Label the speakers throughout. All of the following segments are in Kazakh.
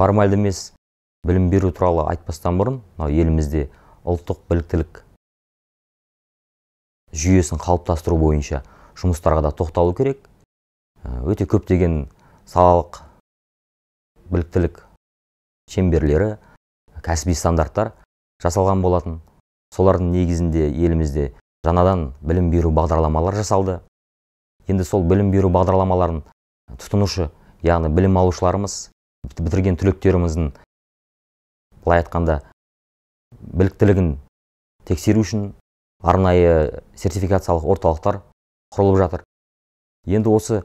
Speaker 1: формальды емес білім беру туралы айтпастан бұрын мынау елімізде ұлттық біліктілік жүйесін қалыптастыру бойынша жұмыстарға да тоқталу керек ә, өте көптеген салалық біліктілік шеңберлері кәсіби стандарттар жасалған болатын солардың негізінде елімізде жаңадан білім беру бағдарламалары жасалды енді сол білім беру бағдарламаларын тұтынушы яғни білім алушыларымыз бітірген түлектеріміздің былай айтқанда біліктілігін тексеру үшін арнайы сертификациялық орталықтар құрылып жатыр енді осы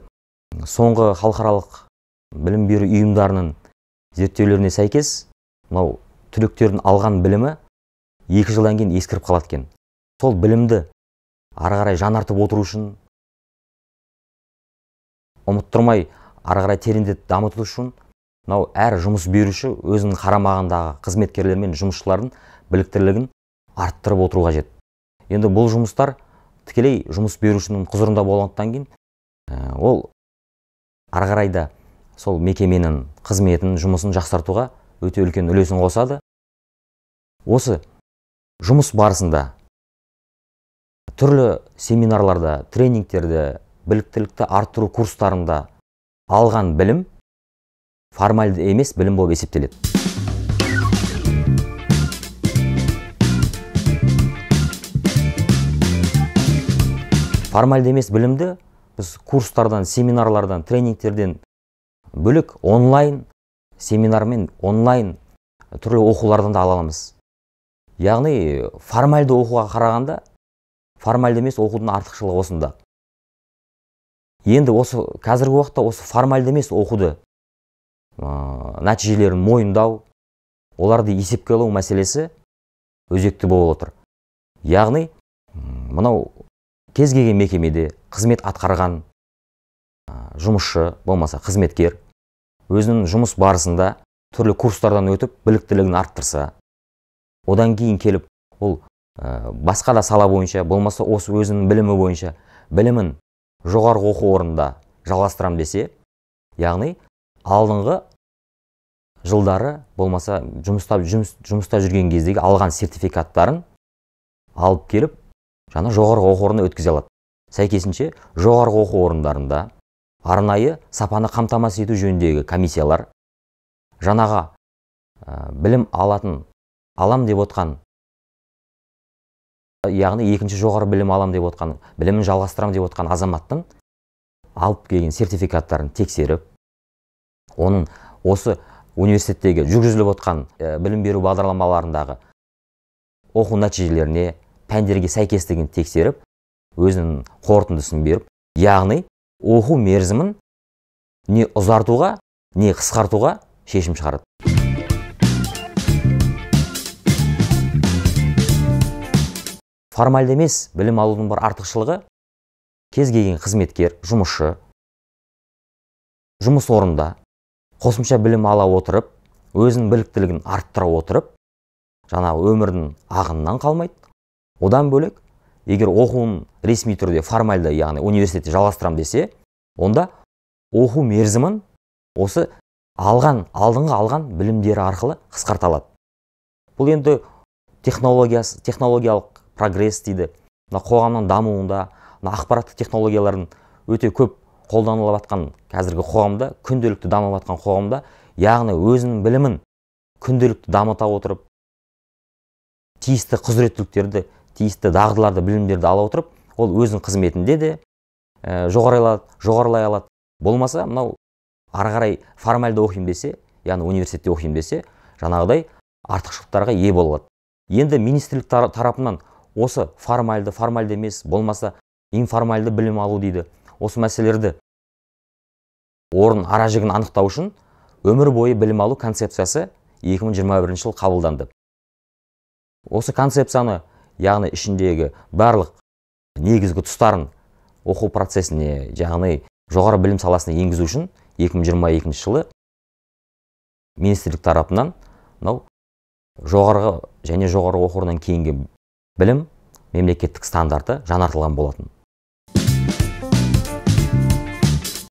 Speaker 1: соңғы халықаралық білім беру ұйымдарының зерттеулеріне сәйкес мынау түлектердің алған білімі екі жылдан кейін ескіріп қалады екен сол білімді ары қарай жаңартып отыру үшін ұмыттырмай ары қарай тереңдетіп дамыту үшін мынау әр жұмыс беруші өзінің қарамағындағы қызметкерлер мен жұмысшылардың біліктілігін арттырып отыру қажет енді бұл жұмыстар тікелей жұмыс берушінің құзырында болғандықтан кейін ә, ол ары қарай да сол мекеменің қызметін жұмысын жақсартуға өте үлкен үлесін қосады осы жұмыс барысында түрлі семинарларда тренингтерде біліктілікті арттыру курстарында алған білім формальды емес білім болып есептеледі формальды емес білімді біз курстардан семинарлардан тренингтерден бөлек онлайн семинармен онлайн түрлі оқулардан да ала аламыз яғни формальды оқуға қарағанда формальды емес оқудың артықшылығы осында енді осы қазіргі уақытта осы формальды емес оқуды ә, нәтижелерін мойындау оларды есепке алу мәселесі өзекті болып отыр яғни мынау кез келген мекемеде қызмет атқарған жұмысшы болмаса қызметкер өзінің жұмыс барысында түрлі курстардан өтіп біліктілігін арттырса одан кейін келіп ол ә, басқа да сала бойынша болмаса осы өзінің білімі бойынша білімін жоғарғы оқу орнында жалғастырам десе яғни алдыңғы жылдары болмаса жұмыста, жұмыс, жұмыста жүрген кездегі алған сертификаттарын алып келіп жаңа жоғарғы оқу орнына өткізе алады сәйкесінше жоғарғы оқу орындарында арнайы сапаны қамтамасыз ету жөніндегі комиссиялар жаңаға білім алатын алам деп отқан яғни екінші жоғары білім алам деп отқан білімін жалғастырамын деп отқан азаматтың алып келген сертификаттарын тексеріп оның осы университеттегі жүргізіліп отқан ә, білім беру бағдарламаларындағы оқу нәтижелеріне пәндерге сәйкестігін тексеріп өзінің қорытындысын беріп яғни оқу мерзімін не ұзартуға не қысқартуға шешім шығарады формальды емес білім алудың бір артықшылығы кез келген қызметкер жұмысшы жұмыс орнында қосымша білім ала отырып өзінің біліктілігін арттыра отырып жана өмірдің ағынынан қалмайды одан бөлек егер оқуын ресми түрде формальды яғни университетте жалғастырам десе онда оқу мерзімін осы алған алдыңғы алған білімдері арқылы қысқарта алады бұл енді технологиясы технологиялық прогресс дейді мына қоғамның дамуында мына ақпараттық технологиялардың өте көп қолданылып жатқан қазіргі қоғамда күнделікті дамып жатқан қоғамда яғни өзінің білімін күнделікті дамыта отырып тиісті құзыреттіліктерді, тиісті дағдыларды білімдерді ала отырып ол өзінің қызметінде де ә, жоғарылай алады болмаса мынау ары қарай формальды оқимын десе яғни университетте оқимын десе жаңағыдай артықшылықтарға ие бола алады енді министрлік тарапынан осы формальды формальды емес болмаса информальды білім алу дейді осы мәселелерді орын ара жігін анықтау үшін өмір бойы білім алу концепциясы 2021 жыл қабылданды осы концепцияны яғни ішіндегі барлық негізгі тұстарын оқу процесіне яғни жоғары білім саласына енгізу үшін 2022 жылы министрлік тарапынан мынау жоғарғы және жоғары оқу орнынан кейінгі білім мемлекеттік стандарты жаңартылған болатын